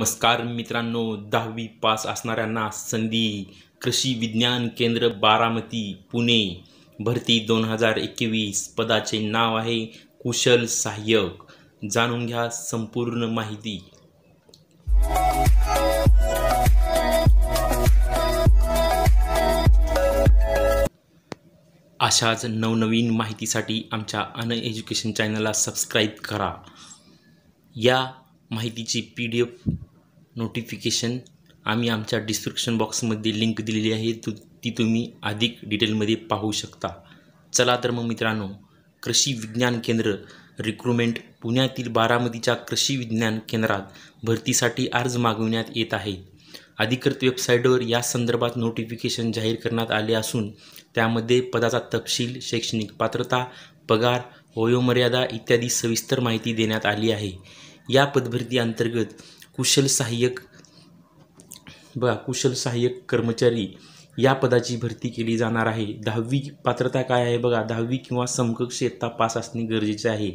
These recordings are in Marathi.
नमस्कार मित्रांनो दहावी पास असणाऱ्यांना संधी कृषी विज्ञान केंद्र बारामती पुणे भरती दोन हजार एकवीस पदाचे नाव आहे कुशल सहाय्यक जाणून घ्या संपूर्ण माहिती अशाच नवनवीन माहितीसाठी आमच्या अन एज्युकेशन चॅनलला सबस्क्राईब करा या माहितीची पी डी एफ नोटिफिकेशन आम्ही आमच्या डिस्क्रिप्शन बॉक्समध्ये लिंक दिलेली आहे तु ती तुम्ही अधिक डिटेलमध्ये पाहू शकता चला तर मग मित्रांनो कृषी विज्ञान केंद्र रिक्रुटमेंट पुण्यातील बारामतीच्या कृषी विज्ञान केंद्रात भरतीसाठी अर्ज मागविण्यात येत आहे अधिकृत वेबसाईटवर या संदर्भात नोटिफिकेशन जाहीर करण्यात आले असून त्यामध्ये पदाचा तपशील शैक्षणिक पात्रता पगार वयोमर्यादा इत्यादी सविस्तर माहिती देण्यात आली आहे या पदभरती अंतर्गत कुशल सहाय्यक बघा कुशल सहाय्यक कर्मचारी या पदाची भरती केली जाणार आहे दहावी पात्रता काय आहे बघा दहावी किंवा समकक्ष इयत्ता पास असणे गरजेचे आहे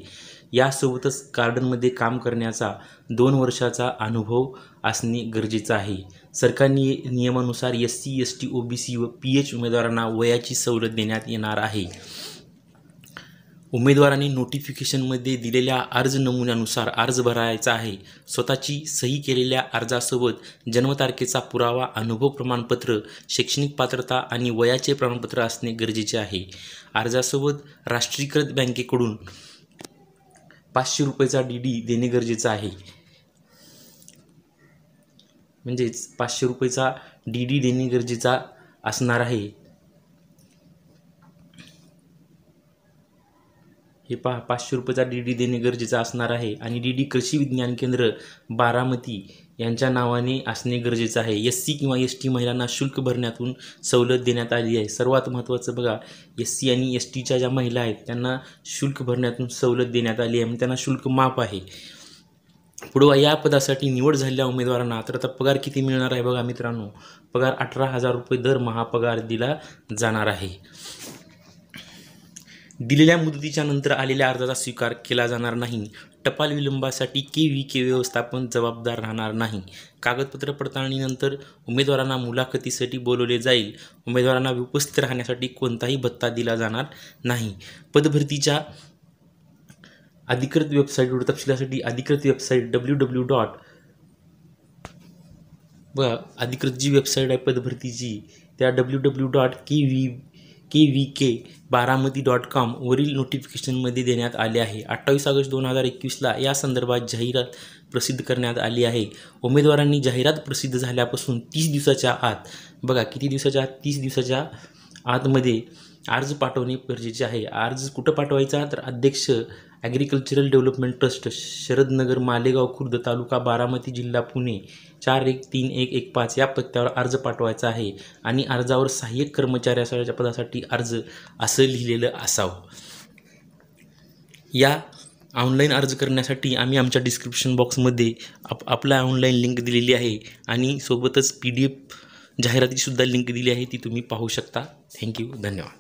यासोबतच गार्डनमध्ये काम करण्याचा दोन वर्षाचा अनुभव असणे गरजेचं आहे सरकारी नियमानुसार S C S T O B C व पी एच उमेदवारांना वयाची सवलत देण्यात येणार आहे उमेदवारांनी नोटिफिकेशनमध्ये दिलेल्या अर्ज नमुन्यानुसार अर्ज भरायचा आहे स्वतःची सही केलेल्या अर्जासोबत जन्मतारखेचा पुरावा अनुभव प्रमाणपत्र शैक्षणिक पात्रता आणि वयाचे प्रमाणपत्र असणे गरजेचे आहे अर्जासोबत राष्ट्रीयकृत बँकेकडून पाचशे रुपयेचा डी डी देणे गरजेचं आहे म्हणजेच पाचशे रुपयेचा डी डी देणे गरजेचा असणार आहे हे पहा पाचशे रुपयाचा डी डी देणे गरजेचं असणार आहे आणि डी डी कृषी विज्ञान केंद्र बारामती यांच्या नावाने असणे गरजेचं आहे एस सी किंवा एस टी महिलांना शुल्क भरण्यातून सवलत देण्यात आली आहे सर्वात महत्त्वाचं बघा एस सी आणि एस टीच्या ज्या महिला आहेत त्यांना शुल्क भरण्यातून सवलत देण्यात आली आहे म्हणजे त्यांना शुल्क माफ आहे पुढं या पदासाठी निवड झालेल्या उमेदवारांना तर आता पगार किती मिळणार आहे बघा मित्रांनो पगार अठरा हजार रुपये दर पगार दिला जाणार आहे दिलेल्या मुदतीच्या नंतर आलेल्या अर्जाचा स्वीकार केला जाणार नाही टपाल विलंबासाठी के व्ही के व्यवस्थापन जबाबदार राहणार नाही कागदपत्र पडताळणीनंतर उमेदवारांना मुलाखतीसाठी बोलवले जाईल उमेदवारांना उपस्थित राहण्यासाठी कोणताही भत्ता दिला जाणार नाही पदभरतीच्या अधिकृत वेबसाईटवर तपशिलासाठी अधिकृत वेबसाईट डब्ल्यू डब्ल्यू डॉट व अधिकृत जी वेबसाईट आहे पदभरतीची त्या W W dot K V K V K Baramati dot कॉमवरील नोटिफिकेशनमध्ये देण्यात आले आहे अठ्ठावीस ऑगस्ट दोन हजार एकवीसला या संदर्भात जाहिरात प्रसिद्ध करण्यात आली आहे उमेदवारांनी जाहिरात प्रसिद्ध झाल्यापासून तीस दिवसाच्या आत बघा किती दिवसाच्या आत तीस दिवसाच्या आतमध्ये अर्ज पाठवणे गरजेचे आहे अर्ज कुठं पाठवायचा तर अध्यक्ष agricultural development trust Sharadnagar Malegaon Khurd तालुका बारामती जिल्हा पुणे चार एक तीन एक एक पाच या पत्त्यावर अर्ज पाठवायचा आहे आणि अर्जावर सहाय्यक कर्मचाऱ्याच्या पदासाठी अर्ज असं लिहिलेलं असावं या ऑनलाईन अर्ज करण्यासाठी आम्ही आमच्या डिस्क्रिप्शन बॉक्समध्ये आप आपला ऑनलाईन लिंक दिलेली आहे आणि सोबतच पी डी एफ जाहिरातीसुद्धा लिंक दिली आहे ती तुम्ही पाहू शकता थँक्यू धन्यवाद